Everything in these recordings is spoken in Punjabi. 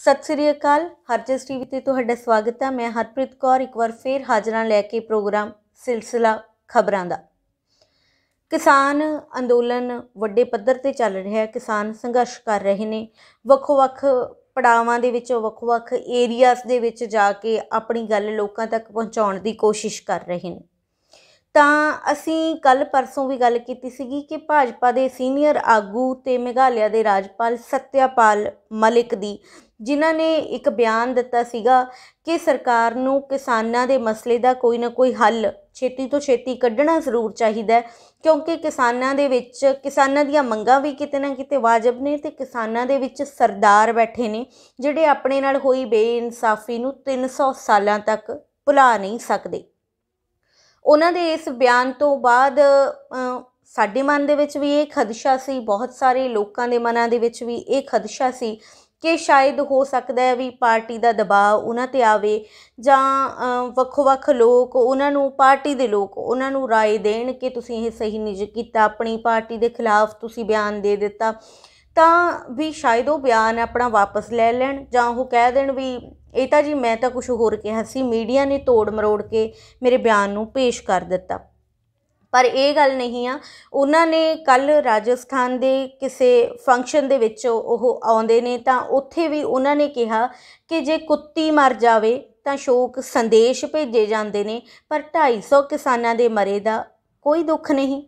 ਸਤਿ ਸ੍ਰੀ ਅਕਾਲ ਹਰਜਸ ਟੀਵੀ ਤੇ ਤੁਹਾਡਾ ਸਵਾਗਤ ਹੈ ਮੈਂ ਹਰਪ੍ਰੀਤ ਕੌਰ ਇੱਕ ਵਾਰ ਫੇਰ ਹਾਜ਼ਰਾਂ ਲੈ ਕੇ ਪ੍ਰੋਗਰਾਮ ਸਿਲਸਿਲਾ ਖਬਰਾਂ ਦਾ ਕਿਸਾਨ ਅੰਦੋਲਨ ਵੱਡੇ ਪੱਧਰ ਤੇ ਚੱਲ ਰਿਹਾ ਹੈ ਕਿਸਾਨ ਸੰਘਰਸ਼ ਕਰ ਰਹੇ ਨੇ ਵੱਖ-ਵੱਖ ਪੜਾਵਾਂ ਦੇ ਵਿੱਚ ਵੱਖ-ਵੱਖ ਏਰੀਆਜ਼ ਦੇ ਵਿੱਚ ਜਾ ਕੇ ਆਪਣੀ ਗੱਲ ਲੋਕਾਂ ਤੱਕ ਪਹੁੰਚਾਉਣ ਦੀ ਕੋਸ਼ਿਸ਼ ਕਰ ਰਹੇ ਨੇ ਤਾਂ ਅਸੀਂ ਕੱਲ ਪਰਸੋਂ ਵੀ ਗੱਲ ਕੀਤੀ ਸੀਗੀ ਕਿ ਭਾਜਪਾ ਦੇ ਸੀਨੀਅਰ ਆਗੂ ਤੇ ਮੇਘਾਲਿਆ ਦੇ ਰਾਜਪਾਲ ਸਤਿਆਪਾਲ ਮਲਿਕ ਦੀ ਜਿਨ੍ਹਾਂ ਨੇ ਇੱਕ ਬਿਆਨ ਦਿੱਤਾ ਸੀਗਾ ਕਿ ਸਰਕਾਰ ਨੂੰ ਕਿਸਾਨਾਂ ਦੇ ਮਸਲੇ ਦਾ ਕੋਈ ਨਾ ਕੋਈ ਹੱਲ ਛੇਤੀ ਤੋਂ ਛੇਤੀ ਕੱਢਣਾ ਜ਼ਰੂਰ ਚਾਹੀਦਾ ਹੈ ਕਿਉਂਕਿ ਕਿਸਾਨਾਂ ਦੇ ਵਿੱਚ ਕਿਸਾਨਾਂ ਦੀਆਂ ਮੰਗਾਂ ਵੀ ਕਿਤੇ ਨਾ ਕਿਤੇ ਵਾਜਬ ਨੇ ਤੇ ਕਿਸਾਨਾਂ ਦੇ ਵਿੱਚ ਸਰਦਾਰ ਬੈਠੇ ਨੇ ਜਿਹੜੇ ਆਪਣੇ ਨਾਲ ਹੋਈ ਬੇਇਨਸਾਫੀ ਨੂੰ 300 ਸਾਲਾਂ ਤੱਕ ਭੁਲਾ ਨਹੀਂ ਸਕਦੇ ਉਹਨਾਂ ਦੇ ਇਸ ਬਿਆਨ ਤੋਂ ਬਾਅਦ ਸਾਡੇ ਮਨ ਦੇ ਵਿੱਚ ਵੀ ਇਹ ਖਦਸ਼ਾ ਸੀ ਬਹੁਤ ਸਾਰੇ ਲੋਕਾਂ ਦੇ ਮਨਾਂ ਦੇ ਵਿੱਚ ਵੀ ਇਹ ਖਦਸ਼ਾ ਸੀ ਕਿ ਸ਼ਾਇਦ ਹੋ ਸਕਦਾ ਹੈ ਵੀ ਪਾਰਟੀ ਦਾ ਦਬਾਅ ਉਹਨਾਂ ਤੇ ਆਵੇ ਜਾਂ ਵੱਖ-ਵੱਖ ਲੋਕ ਉਹਨਾਂ ਨੂੰ ਪਾਰਟੀ ਦੇ ਲੋਕ ਉਹਨਾਂ ਨੂੰ رائے ਦੇਣ ਕਿ ਤੁਸੀਂ ਇਹ ਸਹੀ ਨਹੀਂ ਕੀਤਾ ਆਪਣੀ ਪਾਰਟੀ ਦੇ ਖਿਲਾਫ ਤੁਸੀਂ ਬਿਆਨ ਦੇ ਦਿੱਤਾ ਤਾਂ ਵੀ ਸ਼ਾਇਦ ਉਹ ਬਿਆਨ ਆਪਣਾ ਵਾਪਸ ਲੈ ਲੈਣ ਜਾਂ ਉਹ ਕਹਿ ਦੇਣ ਵੀ ਇਹ ਤਾਂ ਜੀ ਮੈਂ ਤਾਂ ਕੁਝ ਹੋਰ ਕਿਹਾ ਸੀ ਮੀਡੀਆ ਨੇ ਤੋੜ ਮਰੋੜ ਕੇ ਮੇਰੇ ਬਿਆਨ ਨੂੰ ਪੇਸ਼ ਕਰ ਦਿੱਤਾ ਪਰ ਇਹ ਗੱਲ ਨਹੀਂ ਆ ਉਹਨਾਂ ਨੇ ਕੱਲ ਰਾਜਸਥਾਨ ਦੇ ਕਿਸੇ ਫੰਕਸ਼ਨ ਦੇ ਵਿੱਚ ਉਹ ਆਉਂਦੇ ਨੇ ਤਾਂ ਉੱਥੇ ਵੀ ਉਹਨਾਂ ਨੇ ਕਿਹਾ ਕਿ ਜੇ ਕੁੱਤੀ ਮਰ ਜਾਵੇ ਤਾਂ ਸ਼ੋਕ ਸੰਦੇਸ਼ ਭੇਜੇ ਜਾਂਦੇ ਨੇ ਪਰ 250 ਕਿਸਾਨਾਂ ਦੇ ਮਰੇ ਦਾ ਕੋਈ ਦੁੱਖ ਨਹੀਂ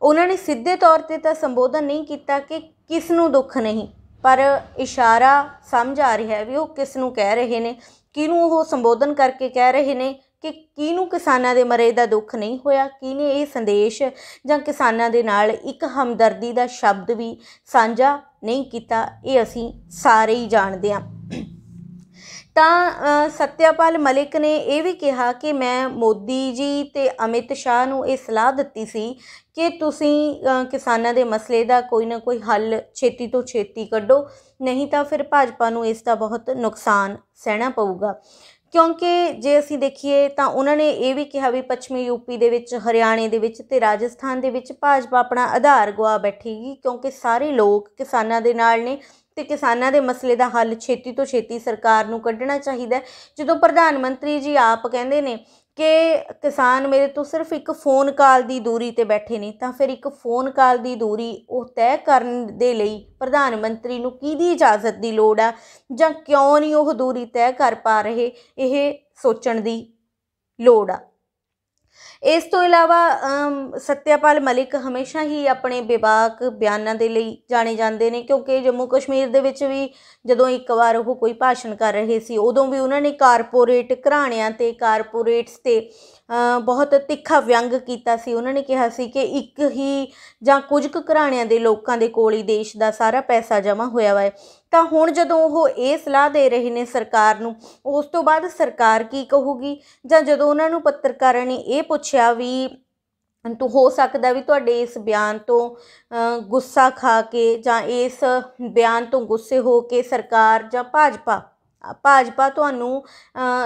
ਉਹਨਾਂ ਨੇ ਸਿੱਧੇ ਤੌਰ ਤੇ ਤਾਂ ਸੰਬੋਧਨ ਨਹੀਂ ਕੀਤਾ ਕਿ ਕਿਸ ਨੂੰ ਦੁੱਖ ਨਹੀਂ ਪਰ ਇਸ਼ਾਰਾ ਸਮਝ ਆ ਰਿਹਾ ਹੈ ਵੀ ਉਹ ਕਿਸ ਨੂੰ ਕਹਿ ਰਹੇ ਨੇ ਕਿਹਨੂੰ ਉਹ ਸੰਬੋਧਨ ਕਰਕੇ ਕਹਿ ਰਹੇ ਨੇ ਕਿ ਕਿਹਨੂੰ ਕਿਸਾਨਾਂ ਦੇ ਮਰੇ ਦਾ ਦੁੱਖ ਨਹੀਂ ਹੋਇਆ ਕਿਹਨੇ ਇਹ ਸੰਦੇਸ਼ ਜਾਂ ਕਿਸਾਨਾਂ ਦੇ ਨਾਲ ਇੱਕ ਹਮਦਰਦੀ ਦਾ ਸ਼ਬਦ ਵੀ ਸਾਂਝਾ ਨਹੀਂ ਕੀਤਾ ਇਹ ਅਸੀਂ ਸਾਰੇ ਹੀ ਜਾਣਦੇ ਹਾਂ ਤਾਂ ਸਤਿਆਪਾਲ ਮਲਿਕ ਨੇ ਇਹ ਵੀ ਕਿਹਾ ਕਿ ਮੈਂ ਮੋਦੀ ਜੀ ਤੇ ਅਮਿਤ ਸ਼ਾਹ ਨੂੰ ਇਹ ਸਲਾਹ ਦਿੱਤੀ ਸੀ ਕਿ ਤੁਸੀਂ ਕਿਸਾਨਾਂ ਦੇ ਮਸਲੇ ਦਾ ਕੋਈ ਨਾ ਕੋਈ ਹੱਲ ਛੇਤੀ ਤੋਂ ਛੇਤੀ ਕੱਢੋ ਨਹੀਂ ਤਾਂ ਫਿਰ ਭਾਜਪਾ ਨੂੰ ਇਸ ਦਾ ਬਹੁਤ ਨੁਕਸਾਨ ਸਹਿਣਾ ਪਊਗਾ ਕਿਉਂਕਿ ਜੇ ਅਸੀਂ ਦੇਖੀਏ ਤਾਂ ਉਹਨਾਂ ਨੇ ਇਹ ਵੀ ਕਿਹਾ ਵੀ ਪੱਛਮੀ ਯੂਪੀ ਦੇ ਵਿੱਚ ਹਰਿਆਣੇ ਦੇ ਵਿੱਚ ਤੇ ਰਾਜਸਥਾਨ ਦੇ ਵਿੱਚ ਭਾਜਪਾ ਆਪਣਾ ਆਧਾਰ ਗਵਾ ਬੈਠੇਗੀ ਕਿਉਂਕਿ ਸਾਰੇ ਲੋਕ ਕਿਸਾਨਾਂ ਦੇ ਨਾਲ ਨੇ ਤੇ ਕਿਸਾਨਾਂ ਦੇ ਮਸਲੇ ਦਾ ਹੱਲ ਛੇਤੀ ਤੋਂ ਛੇਤੀ ਸਰਕਾਰ ਨੂੰ ਕੱਢਣਾ ਚਾਹੀਦਾ ਜਦੋਂ ਪ੍ਰਧਾਨ ਮੰਤਰੀ ਜੀ ਆਪ ਕਹਿੰਦੇ ਨੇ ਕਿ ਕਿਸਾਨ ਮੇਰੇ ਤੋਂ ਸਿਰਫ ਇੱਕ ਫੋਨ ਕਾਲ ਦੀ ਦੂਰੀ ਤੇ ਬੈਠੇ ਨੇ ਤਾਂ ਫਿਰ ਇੱਕ ਫੋਨ ਕਾਲ ਦੀ ਦੂਰੀ ਉਹ ਤੈਅ ਕਰਨ ਦੇ ਲਈ ਪ੍ਰਧਾਨ ਮੰਤਰੀ ਨੂੰ ਕਿਹਦੀ ਇਜਾਜ਼ਤ ਦੀ ਲੋੜ ਆ ਜਾਂ ਕਿਉਂ ਨਹੀਂ ਉਹ ਦੂਰੀ ਤੈਅ ਕਰ ਪਾ ਰਹੇ ਇਹ ਸੋਚਣ ਦੀ ਲੋੜ ਆ ਇਸ ਤੋਂ ਇਲਾਵਾ ਸਤਿਆਪਾਲ ਮਲਿਕ ਹਮੇਸ਼ਾ ਹੀ ਆਪਣੇ ਵਿਵਾਕ ਬਿਆਨਾਂ ਦੇ ਲਈ ਜਾਣੇ ਜਾਂਦੇ ਨੇ ਕਿਉਂਕਿ ਜੰਮੂ ਕਸ਼ਮੀਰ ਦੇ ਵਿੱਚ ਵੀ ਜਦੋਂ ਇੱਕ ਵਾਰ ਉਹ ਕੋਈ ਭਾਸ਼ਣ ਕਰ ਰਹੇ ਸੀ ਉਦੋਂ ਵੀ ਉਹਨਾਂ ਨੇ ਕਾਰਪੋਰੇਟ ਘਰਾਣਿਆਂ ਤੇ ਕਾਰਪੋਰੇਟਸ ਤੇ ਬਹੁਤ ਤਿੱਖਾ ਵਿਅੰਗ ਕੀਤਾ ਸੀ ਉਹਨਾਂ ਨੇ ਕਿਹਾ ਸੀ ਕਿ ਇੱਕ ਹੀ ਜਾਂ ਕੁਝ ਕੁ ਘਰਾਣਿਆਂ ਦੇ ਲੋਕਾਂ ਦੇ ਕੋਲ ਹੀ ਦੇਸ਼ ਦਾ ਸਾਰਾ ਪੈਸਾ ਜਮ੍ਹਾਂ ਹੋਇਆ ਵਾ ਹੈ ਤਾਂ ਹੁਣ ਜਦੋਂ ਉਹ ਇਹ ਸਲਾਹ ਦੇ ਰਹੇ ਨੇ ਸਰਕਾਰ ਨੂੰ ਉਸ ਤੋਂ ਬਾਅਦ ਸਰਕਾਰ ਕੀ ਕਹੂਗੀ ਜਾਂ ਜਦੋਂ ਉਹਨਾਂ ਨੂੰ ਪੱਤਰਕਾਰਾਂ ਨੇ ਇਹ ਪੁੱਛਿਆ ਵੀ ਤੋ ਹੋ ਸਕਦਾ ਵੀ ਤੁਹਾਡੇ ਇਸ ਬਿਆਨ ਤੋਂ ਗੁੱਸਾ ਖਾ ਕੇ ਜਾਂ ਇਸ ਬਿਆਨ ਤੋਂ ਗੁੱਸੇ ਹੋ ਕੇ ਸਰਕਾਰ ਜਾਂ ਭਾਜਪਾ ਭਾਜਪਾ ਤੁਹਾਨੂੰ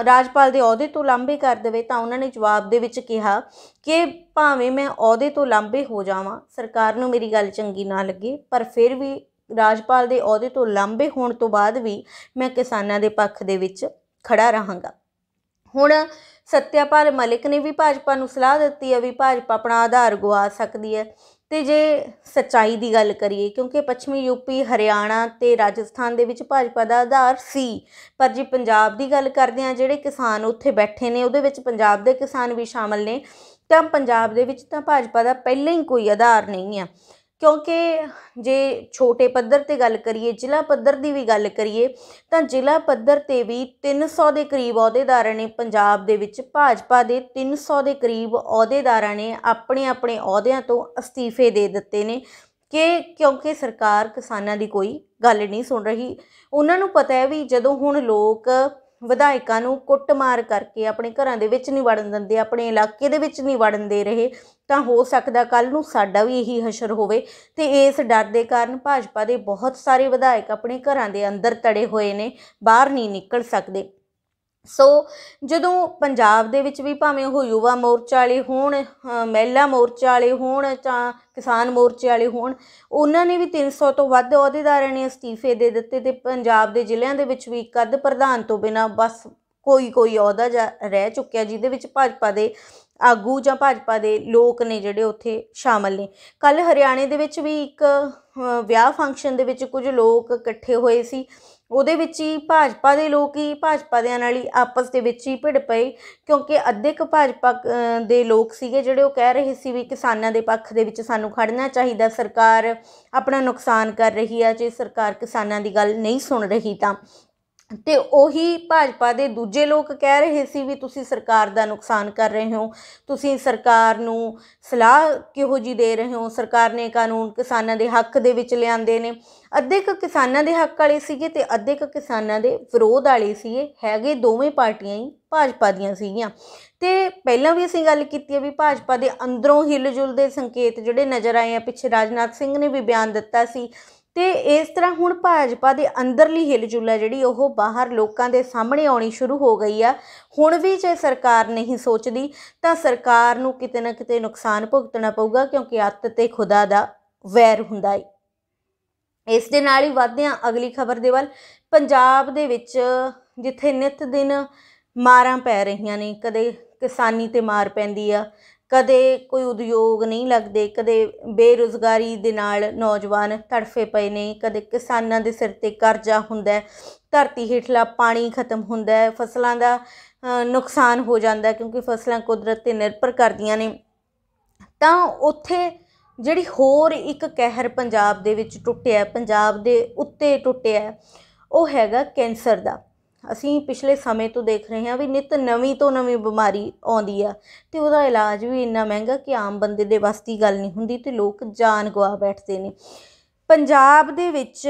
ਰਾਜਪਾਲ ਦੇ ਅਹੁਦੇ ਤੋਂ ਲਾਂਭੇ ਕਰ ਦੇਵੇ ਤਾਂ ਉਹਨਾਂ ਨੇ ਜਵਾਬ ਦੇ ਵਿੱਚ ਕਿਹਾ ਕਿ ਭਾਵੇਂ ਮੈਂ ਅਹੁਦੇ ਤੋਂ ਲਾਂਭੇ ਹੋ ਜਾਵਾਂ ਸਰਕਾਰ ਨੂੰ ਮੇਰੀ ਗੱਲ ਚੰਗੀ ਨਾ ਲੱਗੇ ਪਰ ਫਿਰ ਵੀ ਰਾਜਪਾਲ ਦੇ ਅਹੁਦੇ ਤੋਂ ਲੰਬੇ ਹੋਣ ਤੋਂ ਬਾਅਦ ਵੀ ਮੈਂ ਕਿਸਾਨਾਂ ਦੇ ਪੱਖ ਦੇ ਵਿੱਚ ਖੜਾ ਰਹਾਂਗਾ ਹੁਣ ਸਤਿਆਪਾਲ ਮਲਿਕ ਨੇ ਵੀ ਭਾਜਪਾ ਨੂੰ ਸਲਾਹ ਦਿੱਤੀ ਹੈ ਵੀ ਭਾਜਪਾ ਆਪਣਾ ਆਧਾਰ ਗਵਾ ਸਕਦੀ ਹੈ ਤੇ ਜੇ ਸਚਾਈ ਦੀ ਗੱਲ ਕਰੀਏ ਕਿਉਂਕਿ ਪੱਛਮੀ ਯੂਪੀ ਹਰਿਆਣਾ ਤੇ ਰਾਜਸਥਾਨ ਦੇ ਵਿੱਚ ਭਾਜਪਾ ਦਾ ਆਧਾਰ ਸੀ ਪਰ ਜੇ ਪੰਜਾਬ ਦੀ ਗੱਲ ਕਰਦੇ ਹਾਂ ਜਿਹੜੇ ਕਿਸਾਨ ਉੱਥੇ ਬੈਠੇ ਨੇ ਉਹਦੇ ਵਿੱਚ ਪੰਜਾਬ ਦੇ ਕਿਸਾਨ ਵੀ ਸ਼ਾਮਲ ਨੇ ਤਾਂ ਪੰਜਾਬ ਦੇ ਵਿੱਚ ਤਾਂ ਭਾਜਪਾ ਦਾ ਪਹਿਲਾਂ ਹੀ ਕੋਈ ਆਧਾਰ ਨਹੀਂ ਆ ਕਿਉਂਕਿ ਜੇ ਛੋਟੇ ਪੱਧਰ ਤੇ ਗੱਲ ਕਰੀਏ ਜ਼ਿਲ੍ਹਾ ਪੱਧਰ ਦੀ ਵੀ ਗੱਲ ਕਰੀਏ ਤਾਂ ਜ਼ਿਲ੍ਹਾ ਪੱਧਰ ਤੇ ਵੀ 300 ਦੇ ਕਰੀਬ ਅਹੁਦੇਦਾਰਾਂ ਨੇ ਪੰਜਾਬ ਦੇ ਵਿੱਚ ਭਾਜਪਾ ਦੇ 300 ਦੇ ਕਰੀਬ ਅਹੁਦੇਦਾਰਾਂ ਨੇ ਆਪਣੇ ਆਪਣੇ ਅਹੁਦਿਆਂ ਤੋਂ ਅਸਤੀਫੇ ਦੇ ਦਿੱਤੇ ਨੇ ਕਿ ਕਿਉਂਕਿ ਸਰਕਾਰ ਕਿਸਾਨਾਂ ਦੀ ਕੋਈ ਗੱਲ ਨਹੀਂ ਸੁਣ ਰਹੀ ਉਹਨਾਂ ਨੂੰ ਪਤਾ ਹੈ ਵੀ ਜਦੋਂ ਹੁਣ ਲੋਕ ਵਿਧਾਇਕਾਂ ਨੂੰ ਕੁੱਟਮਾਰ ਕਰਕੇ ਆਪਣੇ ਘਰਾਂ ਦੇ ਵਿੱਚ ਨਹੀਂ ਵੜਨ ਦਿੰਦੇ ਆਪਣੇ ਇਲਾਕੇ ਦੇ ਵਿੱਚ ਨਹੀਂ ਵੜਨ ਦੇ ਰਹੇ ਤਾਂ ਹੋ ਸਕਦਾ ਕੱਲ ਨੂੰ ਸਾਡਾ ਵੀ ਇਹੀ ਹਸ਼ਰ ਹੋਵੇ ਤੇ ਇਸ ਡਰ ਦੇ ਕਾਰਨ ਭਾਜਪਾ ਦੇ ਬਹੁਤ ਸਾਰੇ ਵਿਧਾਇਕ ਆਪਣੇ ਘਰਾਂ ਦੇ ਅੰਦਰ ਤੜੇ ਹੋਏ ਨੇ ਬਾਹਰ ਨਹੀਂ ਨਿਕਲ ਸਕਦੇ ਸੋ ਜਦੋਂ ਪੰਜਾਬ ਦੇ ਵਿੱਚ ਵੀ ਭਾਵੇਂ ਉਹ ਯੁਵਾ ਮੋਰਚਾ ਵਾਲੇ ਹੋਣ ਮਹਿਲਾ ਮੋਰਚਾ ਵਾਲੇ ਹੋਣ ਜਾਂ ਕਿਸਾਨ ਮੋਰਚੇ ਵਾਲੇ ਹੋਣ ਉਹਨਾਂ ਨੇ ਵੀ 300 ਤੋਂ ਵੱਧ ਅਹੁਦੇਦਾਰਾਂ ਨੇ ਅਸਤੀਫੇ ਦੇ ਦਿੱਤੇ ਤੇ ਪੰਜਾਬ ਦੇ ਜ਼ਿਲ੍ਹਿਆਂ ਦੇ ਵਿੱਚ ਵੀ ਕੱਦ ਪ੍ਰਧਾਨ ਤੋਂ ਬਿਨਾ ਬਸ ਕੋਈ ਕੋਈ ਅਹੁਦਾ ਰਹਿ ਚੁੱਕਿਆ ਜਿਹਦੇ ਵਿੱਚ ਭਾਜਪਾ ਦੇ ਆਗੂ ਜਾਂ ਭਾਜਪਾ ਦੇ ਲੋਕ ਨੇ ਜਿਹੜੇ ਉੱਥੇ ਸ਼ਾਮਲ ਨੇ ਕੱਲ ਹਰਿਆਣੇ ਦੇ ਵਿੱਚ ਵੀ ਇੱਕ ਵਿਆਹ ਫੰਕਸ਼ਨ ਦੇ ਵਿੱਚ ਕੁਝ ਲੋਕ ਇਕੱਠੇ ਹੋਏ ਸੀ ਉਹਦੇ ਵਿੱਚ ਹੀ ਭਾਜਪਾ ਦੇ ਲੋਕ ਹੀ ਭਾਜਪਾ ਦੇ ਨਾਲ ਹੀ ਆਪਸ ਦੇ ਵਿੱਚ ਹੀ ਭਿੜ ਪਏ ਕਿਉਂਕਿ ਅੱਧੇ ਕੁ ਭਾਜਪਾ ਦੇ ਲੋਕ ਸੀਗੇ ਜਿਹੜੇ ਉਹ ਕਹਿ ਰਹੇ ਸੀ ਵੀ ਕਿਸਾਨਾਂ ਦੇ ਪੱਖ ਦੇ ਵਿੱਚ ਸਾਨੂੰ ਖੜਨਾ ਚਾਹੀਦਾ ਸਰਕਾਰ ਆਪਣਾ ਨੁਕਸਾਨ ਕਰ ਰਹੀ ਆ ਜੇ ਸਰਕਾਰ ਕਿਸਾਨਾਂ ਦੀ ਗੱਲ ਨਹੀਂ ਸੁਣ ਰਹੀ ਤਾਂ ਤੇ ਉਹੀ ਭਾਜਪਾ ਦੇ ਦੂਜੇ ਲੋਕ ਕਹਿ ਰਹੇ ਸੀ ਵੀ ਤੁਸੀਂ ਸਰਕਾਰ ਦਾ ਨੁਕਸਾਨ ਕਰ ਰਹੇ ਹੋ ਤੁਸੀਂ ਸਰਕਾਰ ਨੂੰ ਸਲਾਹ ਕਿਹੋ ਜੀ ਦੇ ਰਹੇ ਹੋ ਸਰਕਾਰ ਨੇ ਕਾਨੂੰਨ ਕਿਸਾਨਾਂ ਦੇ ਹੱਕ ਦੇ ਵਿੱਚ ਲਿਆਂਦੇ ਨੇ ਅੱਧੇ ਕ ਕਿਸਾਨਾਂ ਦੇ ਹੱਕ ਵਾਲੇ ਸੀਗੇ ਤੇ ਅੱਧੇ ਕ ਕਿਸਾਨਾਂ ਦੇ ਵਿਰੋਧ ਵਾਲੇ ਸੀਗੇ ਹੈਗੇ ਦੋਵੇਂ ਪਾਰਟੀਆਂ ਹੀ ਭਾਜਪਾ ਦੀਆਂ ਸੀਗੀਆਂ ਤੇ ਪਹਿਲਾਂ ਵੀ ਅਸੀਂ ਗੱਲ ਕੀਤੀ ਹੈ ਵੀ ਭਾਜਪਾ ਦੇ ਅੰਦਰੋਂ ਹਿਲਜੁਲ ਦੇ ਸੰਕੇਤ ਜਿਹੜੇ ਨਜ਼ਰ ਆਏ ਆ ਪਿੱਛੇ ਰਾਜਨਾਥ ਸਿੰਘ ਨੇ ਵੀ ਬਿਆਨ ਦਿੱਤਾ ਸੀ ਤੇ ਇਸ ਤਰ੍ਹਾਂ ਹੁਣ ਭਾਜਪਾ ਦੇ ਅੰਦਰਲੀ ਹਿਲਜੁਲ ਹੈ ਜਿਹੜੀ ਉਹ ਬਾਹਰ ਲੋਕਾਂ ਦੇ ਸਾਹਮਣੇ ਆਉਣੀ ਸ਼ੁਰੂ ਹੋ ਗਈ ਆ ਹੁਣ ਵੀ ਜੇ ਸਰਕਾਰ ਨਹੀਂ ਸੋਚਦੀ ਤਾਂ ਸਰਕਾਰ ਨੂੰ ਕਿਤੇ ਨਾ ਕਿਤੇ ਨੁਕਸਾਨ ਭੁਗਤਣਾ ਪਊਗਾ ਕਿਉਂਕਿ ਅੱਤ ਤੇ ਖੁਦਾ ਦਾ ਵੈਰ ਹੁੰਦਾ ਹੈ ਇਸ ਦੇ ਨਾਲ ਹੀ ਵਧਦੇ ਅਗਲੀ ਖਬਰ ਦੇ ਵੱਲ ਪੰਜਾਬ ਦੇ ਵਿੱਚ ਜਿੱਥੇ ਨਿਤ ਦਿਨ ਮਾਰਾਂ ਪੈ ਰਹੀਆਂ ਨੇ ਕਦੇ ਕਿਸਾਨੀ ਤੇ ਮਾਰ ਪੈਂਦੀ ਆ ਕਦੇ ਕੋਈ ਉਦਯੋਗ ਨਹੀਂ ਲੱਗਦੇ ਕਦੇ ਬੇਰੁਜ਼ਗਾਰੀ ਦੇ ਨਾਲ ਨੌਜਵਾਨ ਤੜਫੇ ਪਏ ਨੇ ਕਦੇ ਕਿਸਾਨਾਂ ਦੇ ਸਿਰ ਤੇ ਕਰਜ਼ਾ ਹੁੰਦਾ ਧਰਤੀ ਹੇਠਲਾ ਪਾਣੀ ਖਤਮ ਹੁੰਦਾ ਫਸਲਾਂ ਦਾ ਨੁਕਸਾਨ ਹੋ ਜਾਂਦਾ ਕਿਉਂਕਿ ਫਸਲਾਂ ਕੁਦਰਤ ਤੇ ਨਿਰਭਰ ਕਰਦੀਆਂ ਨੇ ਤਾਂ ਉੱਥੇ ਜਿਹੜੀ ਹੋਰ ਇੱਕ ਕਹਿਰ ਪੰਜਾਬ ਦੇ ਵਿੱਚ ਟੁੱਟਿਆ ਪੰਜਾਬ ਦੇ ਉੱਤੇ ਟੁੱਟਿਆ ਉਹ ਹੈਗਾ ਕੈਂਸਰ ਦਾ ਅਸੀਂ ਪਿਛਲੇ ਸਮੇਂ ਤੋਂ ਦੇਖ ਰਹੇ ਹਾਂ ਵੀ ਨਿਤ ਨਵੀਂ ਤੋਂ ਨਵੀਂ ਬਿਮਾਰੀ ਆਉਂਦੀ ਆ ਤੇ ਉਹਦਾ ਇਲਾਜ ਵੀ ਇੰਨਾ ਮਹਿੰਗਾ ਕਿ ਆਮ ਬੰਦੇ ਦੇ ਵਸ ਦੀ ਗੱਲ ਨਹੀਂ ਹੁੰਦੀ ਤੇ ਲੋਕ ਜਾਨ ਗਵਾ ਬੈਠਦੇ ਨੇ ਪੰਜਾਬ ਦੇ ਵਿੱਚ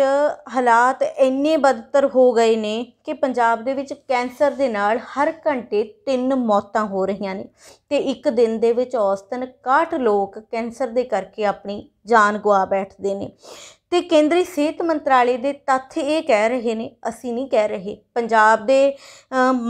ਹਾਲਾਤ ਇੰਨੇ ਬਦਤਰ ਹੋ ਗਏ ਨੇ ਕਿ ਪੰਜਾਬ ਦੇ ਵਿੱਚ ਕੈਂਸਰ ਦੇ ਨਾਲ ਹਰ ਘੰਟੇ ਤਿੰਨ ਮੌਤਾਂ ਹੋ ਰਹੀਆਂ ਨੇ ਤੇ ਇੱਕ ਦਿਨ ਦੇ ਵਿੱਚ ਔਸਤਨ 61 ਲੋਕ ਕੈਂਸਰ ਦੇ ਕਰਕੇ ਆਪਣੀ ਜਾਨ ਗਵਾ ਬੈਠਦੇ ਨੇ ਤੇ ਕੇਂਦਰੀ ਸਿਹਤ ਮੰਤਰਾਲੇ ਦੇ ਤੱਥ ਇਹ ਕਹਿ ਰਹੇ ਨੇ ਅਸੀਂ ਨਹੀਂ ਕਹਿ ਰਹੇ ਪੰਜਾਬ ਦੇ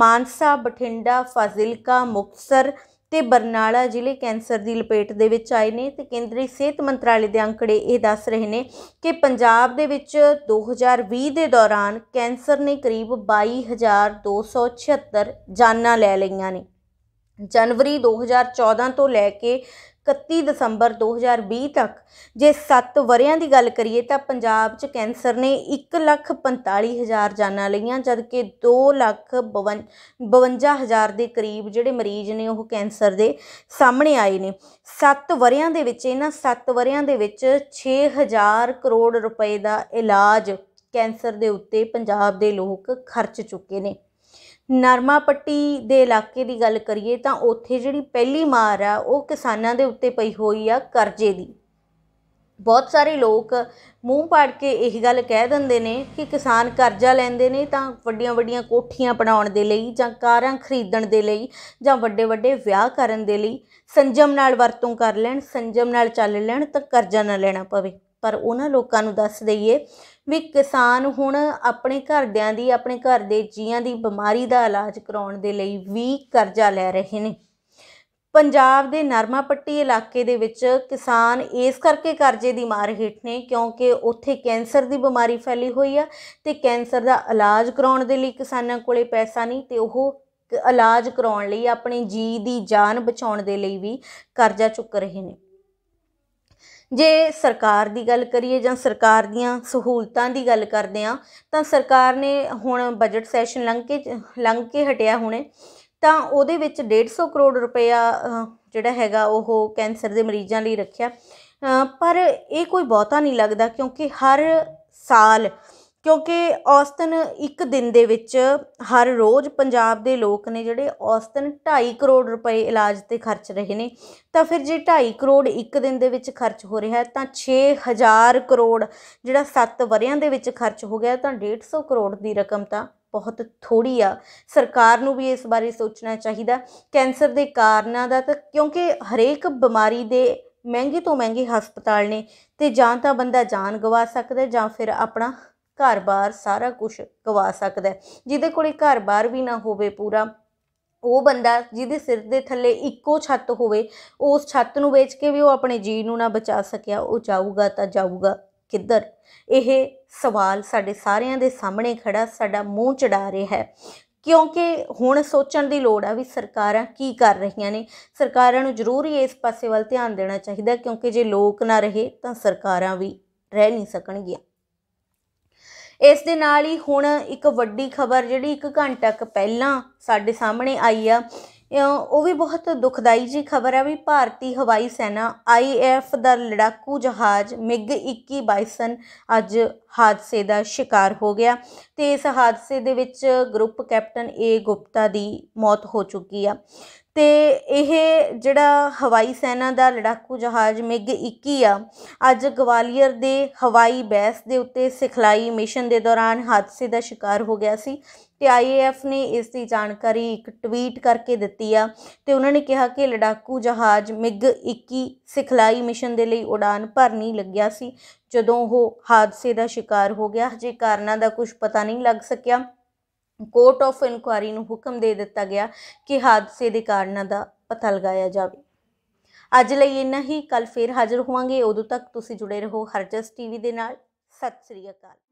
ਮਾਨਸਾ ਬਠਿੰਡਾ ਫਾਜ਼ਿਲਕਾ ਮੁਕਤਸਰ ਤੇ ਬਰਨਾਲਾ ਜ਼ਿਲ੍ਹੇ ਕੈਂਸਰ ਦੀ ਲਪੇਟ ਦੇ ਵਿੱਚ ਆਏ ਨੇ ਤੇ ਕੇਂਦਰੀ ਸਿਹਤ ਮੰਤਰਾਲੇ ਦੇ ਅੰਕੜੇ ਇਹ ਦੱਸ ਰਹੇ ਨੇ ਕਿ ਪੰਜਾਬ ਦੇ ਵਿੱਚ 2020 ਦੇ ਦੌਰਾਨ ਕੈਂਸਰ ਨੇ ਕਰੀਬ 22276 ਜਾਨਾਂ ਲੈ ਲਈਆਂ ਨੇ ਜਨਵਰੀ 2014 ਤੋਂ ਲੈ ਕੇ 31 ਦਸੰਬਰ 2020 ਤੱਕ ਜੇ 7 ਵਰਿਆਂ ਦੀ ਗੱਲ ਕਰੀਏ ਤਾਂ ਪੰਜਾਬ 'ਚ ਕੈਂਸਰ ਨੇ 1,45,000 ਜਾਨਾਂ ਲਈਆਂ ਜਦਕਿ 2,52,000 ਦੇ ਕਰੀਬ ਜਿਹੜੇ ਮਰੀਜ਼ ਨੇ ਉਹ ਕੈਂਸਰ ਦੇ ਸਾਹਮਣੇ ਆਏ ਨੇ 7 ਵਰਿਆਂ ਦੇ ਵਿੱਚ ਇਹਨਾਂ 7 ਵਰਿਆਂ ਦੇ ਵਿੱਚ 6000 ਕਰੋੜ ਰੁਪਏ ਦਾ ਇਲਾਜ ਕੈਂਸਰ ਦੇ ਉੱਤੇ ਪੰਜਾਬ ਦੇ ਲੋਕ ਖਰਚ ਚੁੱਕੇ ਨੇ ਨਰਮਾ ਪੱਟੀ ਦੇ ਇਲਾਕੇ ਦੀ ਗੱਲ ਕਰੀਏ ਤਾਂ ਉੱਥੇ ਜਿਹੜੀ ਪਹਿਲੀ ਮਾਰ ਆ ਉਹ ਕਿਸਾਨਾਂ ਦੇ ਉੱਤੇ ਪਈ ਹੋਈ ਆ ਕਰਜ਼ੇ ਦੀ ਬਹੁਤ ਸਾਰੇ ਲੋਕ ਮੂੰਹ ਪਾੜ ਕੇ ਇਹ ਗੱਲ ਕਹਿ ਦਿੰਦੇ ਨੇ ਕਿ ਕਿਸਾਨ ਕਰਜ਼ਾ ਲੈਂਦੇ ਨੇ ਤਾਂ ਵੱਡੀਆਂ-ਵੱਡੀਆਂ ਕੋਠੀਆਂ ਬਣਾਉਣ ਦੇ ਲਈ ਜਾਂ ਕਾਰਾਂ ਖਰੀਦਣ ਦੇ ਲਈ ਜਾਂ ਵੱਡੇ-ਵੱਡੇ ਵਿਆਹ ਕਰਨ ਦੇ ਲਈ ਸੰਜਮ ਨਾਲ ਵਰਤੋਂ ਕਰ ਲੈਣ ਸੰਜਮ ਨਾਲ ਚੱਲ ਲੈਣ ਤਾਂ ਕਰਜ਼ਾ ਨਾ ਲੈਣਾ ਪਵੇ ਪਰ ਉਹਨਾਂ ਲੋਕਾਂ ਨੂੰ ਦੱਸ ਦਈਏ ਵੀ ਕਿਸਾਨ ਹੁਣ ਆਪਣੇ ਘਰਦਿਆਂ ਦੀ ਆਪਣੇ ਘਰ ਦੇ ਜੀਆਂ ਦੀ ਬਿਮਾਰੀ ਦਾ ਇਲਾਜ ਕਰਾਉਣ ਦੇ ਲਈ ਵੀ ਕਰਜ਼ਾ ਲੈ ਰਹੇ ਨੇ ਪੰਜਾਬ ਦੇ ਨਰਮਾ ਪੱਟੀ ਇਲਾਕੇ ਦੇ ਵਿੱਚ ਕਿਸਾਨ ਇਸ ਕਰਕੇ ਕਰਜ਼ੇ ਦੀ ਮਾਰ ਹੇਠ ਨੇ ਕਿਉਂਕਿ ਉੱਥੇ ਕੈਂਸਰ ਦੀ ਬਿਮਾਰੀ ਫੈਲੀ ਹੋਈ ਆ ਤੇ ਕੈਂਸਰ ਦਾ ਇਲਾਜ ਕਰਾਉਣ ਦੇ ਲਈ ਕਿਸਾਨਾਂ ਕੋਲੇ ਪੈਸਾ ਨਹੀਂ ਤੇ ਉਹ ਇਲਾਜ ਕਰਾਉਣ ਲਈ ਆਪਣੇ ਜੀ ਦੀ ਜਾਨ ਬਚਾਉਣ ਦੇ ਲਈ ਵੀ ਕਰਜ਼ਾ ਚੁੱਕ ਰਹੇ ਨੇ ਜੇ ਸਰਕਾਰ ਦੀ ਗੱਲ ਕਰੀਏ ਜਾਂ ਸਰਕਾਰ ਦੀਆਂ ਸਹੂਲਤਾਂ ਦੀ ਗੱਲ ਕਰਦੇ ਆ ਤਾਂ ਸਰਕਾਰ ਨੇ ਹੁਣ ਬਜਟ ਸੈਸ਼ਨ ਲੰਘ ਕੇ ਲੰਘ ਕੇ ਹਟਿਆ ਹੁਣੇ ਤਾਂ ਉਹਦੇ ਵਿੱਚ 150 ਕਰੋੜ ਰੁਪਇਆ ਜਿਹੜਾ ਹੈਗਾ ਉਹ ਕੈਂਸਰ ਦੇ ਮਰੀਜ਼ਾਂ ਲਈ ਰੱਖਿਆ ਪਰ ਇਹ ਕੋਈ ਬਹੁਤਾ ਨਹੀਂ ਲੱਗਦਾ ਕਿਉਂਕਿ ਹਰ ਸਾਲ ਕਿਉਂਕਿ ਔਸਤਨ ਇੱਕ ਦਿਨ ਦੇ ਵਿੱਚ ਹਰ ਰੋਜ਼ ਪੰਜਾਬ ਦੇ ਲੋਕ ਨੇ ਜਿਹੜੇ ਔਸਤਨ 2.5 ਕਰੋੜ ਰੁਪਏ ਇਲਾਜ 'ਤੇ ਖਰਚ ਰਹੇ ਨੇ ਤਾਂ ਫਿਰ ਜੇ 2.5 ਕਰੋੜ ਇੱਕ ਦਿਨ ਦੇ ਵਿੱਚ ਖਰਚ ਹੋ ਰਿਹਾ ਹੈ ਤਾਂ 6000 ਕਰੋੜ ਜਿਹੜਾ 7 ਵਰਿਆਂ ਦੇ ਵਿੱਚ ਖਰਚ ਹੋ ਗਿਆ ਤਾਂ 150 ਕਰੋੜ ਦੀ ਰਕਮ ਤਾਂ ਬਹੁਤ ਥੋੜੀ ਆ ਸਰਕਾਰ ਨੂੰ ਵੀ ਇਸ ਬਾਰੇ ਸੋਚਣਾ ਚਾਹੀਦਾ ਕੈਂਸਰ ਦੇ ਕਾਰਨਾਂ ਦਾ ਤਾਂ ਕਿਉਂਕਿ ਹਰੇਕ ਬਿਮਾਰੀ ਦੇ ਮਹਿੰਗੇ ਤੋਂ ਮਹਿੰਗੇ ਹਸਪਤਾਲ ਨੇ ਤੇ ਜਾਂ ਤਾਂ ਬੰਦਾ ਜਾਨ ਗਵਾ ਸਕਦਾ ਜਾਂ ਫਿਰ ਆਪਣਾ ਘਰ-ਬਾਰ ਸਾਰਾ ਕੁਝ ਗਵਾ ਸਕਦਾ ਜਿਹਦੇ ਕੋਲੇ ਘਰ-ਬਾਰ ਵੀ ਨਾ ਹੋਵੇ ਪੂਰਾ ਉਹ ਬੰਦਾ ਜਿਹਦੇ ਸਿਰ ਦੇ ਥੱਲੇ ਇੱਕੋ ਛੱਤ ਹੋਵੇ ਉਸ ਛੱਤ ਨੂੰ ਵੇਚ ਕੇ ਵੀ ਉਹ ਆਪਣੇ ਜੀ ਨੂੰ ਨਾ ਬਚਾ ਸਕਿਆ ਉਹ ਜਾਊਗਾ ਤਾਂ ਜਾਊਗਾ ਕਿੱਧਰ ਇਹ ਸਵਾਲ ਸਾਡੇ ਸਾਰਿਆਂ ਦੇ ਸਾਹਮਣੇ ਖੜਾ ਸਾਡਾ ਮੂੰਹ ਚੜਾ ਰਿਹਾ ਹੈ ਕਿਉਂਕਿ ਹੁਣ ਸੋਚਣ ਦੀ ਲੋੜ ਆ ਵੀ ਸਰਕਾਰਾਂ ਕੀ ਕਰ ਰਹੀਆਂ ਨੇ ਸਰਕਾਰਾਂ ਨੂੰ ਜ਼ਰੂਰ ਇਸ ਪਾਸੇ ਵੱਲ ਧਿਆਨ ਦੇਣਾ ਚਾਹੀਦਾ ਕਿਉਂਕਿ ਜੇ ਲੋਕ ਨਾ ਰਹੇ ਤਾਂ ਸਰਕਾਰਾਂ ਵੀ ਰਹਿ ਨਹੀਂ ਸਕਣਗੀਆਂ ਇਸ ਦੇ ਨਾਲ ਹੀ ਹੁਣ ਇੱਕ ਵੱਡੀ ਖਬਰ ਜਿਹੜੀ ਇੱਕ ਘੰਟਾ ਕ ਪਹਿਲਾਂ ਸਾਡੇ ਸਾਹਮਣੇ ਆਈ ਆ ਉਹ ਵੀ ਬਹੁਤ ਦੁਖਦਾਈ ਜੀ ਖਬਰ ਆ ਵੀ ਭਾਰਤੀ ਹਵਾਈ ਸੈਨਾ ਆਈਐਫ ਦਾ ਲੜਾਕੂ ਜਹਾਜ਼ ਮਿਗ 21 ਬਾਈਸਨ ਅੱਜ ਹਾਦਸੇ ਦਾ ਸ਼ਿਕਾਰ ਹੋ ਗਿਆ ਤੇ ਇਸ ਹਾਦਸੇ ਦੇ ਵਿੱਚ ਗਰੁੱਪ ਕੈਪਟਨ ਏ ਗੁਪਤਾ ਦੀ ਮੌਤ ਹੋ ਚੁੱਕੀ ਆ ਤੇ ਇਹ ਜਿਹੜਾ ਹਵਾਈ ਸੈਨਾ ਦਾ ਲੜਾਕੂ ਜਹਾਜ਼ ਮਿਗ 21 ਆ ਅੱਜ ਗਵਾਲੀਅਰ ਦੇ ਹਵਾਈ ਬੈਸ ਦੇ ਉੱਤੇ ਸਿਖਲਾਈ ਮਿਸ਼ਨ ਦੇ ਦੌਰਾਨ ਹਾਦਸੇ ਦਾ ਸ਼ਿਕਾਰ ਹੋ ਗਿਆ ਸੀ ਤੇ ਆਈਏਐਫ ਨੇ ਇਸ ਦੀ ਜਾਣਕਾਰੀ ਇੱਕ ਟਵੀਟ ਕਰਕੇ ਦਿੱਤੀ ਆ ਤੇ ਉਹਨਾਂ ਨੇ ਕਿਹਾ ਕਿ ਲੜਾਕੂ ਜਹਾਜ਼ ਮਿਗ 21 ਸਿਖਲਾਈ ਮਿਸ਼ਨ ਦੇ ਲਈ ਉਡਾਨ ਭਰਨੀ ਲੱਗਿਆ ਸੀ ਜਦੋਂ ਉਹ ਹਾਦਸੇ ਦਾ ਸ਼ਿਕਾਰ ਹੋ ਗਿਆ ਹਜੇ ਕਾਰਨਾਂ ਦਾ ਕੁਝ ਪਤਾ ਨਹੀਂ ਲੱਗ ਸਕਿਆ ਕੋਰਟ ਆਫ ਇਨਕੁਆਰੀ ਨੂੰ ਹੁਕਮ ਦੇ ਦਿੱਤਾ ਗਿਆ ਕਿ ਹਾਦਸੇ ਦੇ ਕਾਰਨਾਂ ਦਾ ਪਤਾ ਲਗਾਇਆ ਜਾਵੇ ਅੱਜ ਲਈ ਇੰਨਾ ਹੀ ਕੱਲ ਫੇਰ ਹਾਜ਼ਰ ਹੋਵਾਂਗੇ ਉਦੋਂ ਤੱਕ ਤੁਸੀਂ ਜੁੜੇ ਰਹੋ ਹਰਜਸ ਟੀਵੀ ਦੇ ਨਾਲ ਸਤਿ ਸ੍ਰੀ ਅਕਾਲ